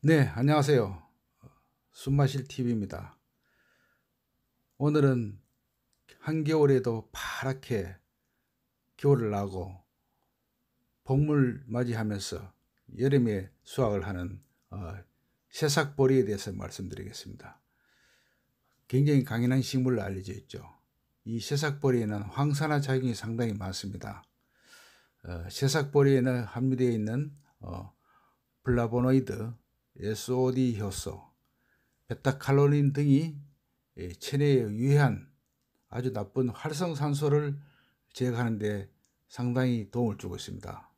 네, 안녕하세요. 숨마실 TV입니다. 오늘은 한겨울에도 파랗게 겨울을 나고 봄물 맞이하면서 여름에 수확을 하는 어, 새싹보리에 대해서 말씀드리겠습니다. 굉장히 강인한 식물로 알려져 있죠. 이 새싹보리에는 황산화 작용이 상당히 많습니다. 어, 새싹보리에는 함유되어 있는 어, 플라보노이드, SOD 효소, 베타칼로린 등이 예, 체내에 유해한 아주 나쁜 활성산소를 제거하는 데 상당히 도움을 주고 있습니다.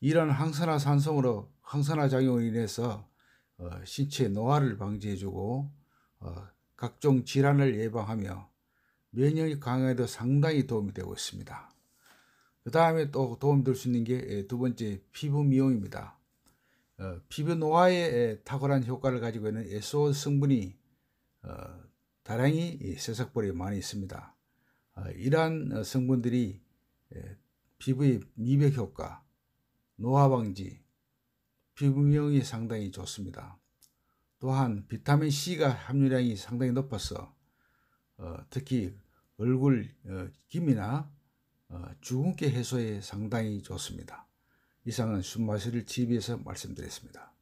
이런 항산화 산성으로 항산화 작용으 인해서 어, 신체 노화를 방지해주고 어, 각종 질환을 예방하며 면역력 강화에도 상당히 도움이 되고 있습니다. 그 다음에 또 도움될 수 있는 게두 예, 번째 피부 미용입니다. 어, 비비노아의 탁월한 효과를 가지고 있는 SO 성분이 어, 다량이 새싹벌에 많이 있습니다. 어, 이러한 어, 성분들이 예, 피부의 미백 효과, 노화 방지, 피부명이 상당히 좋습니다. 또한 비타민 C가 함유량이 상당히 높아서 어, 특히 얼굴 어, 기미나 어, 주근깨 해소에 상당히 좋습니다. 이상은 숨마시을 집에서 말씀드렸습니다.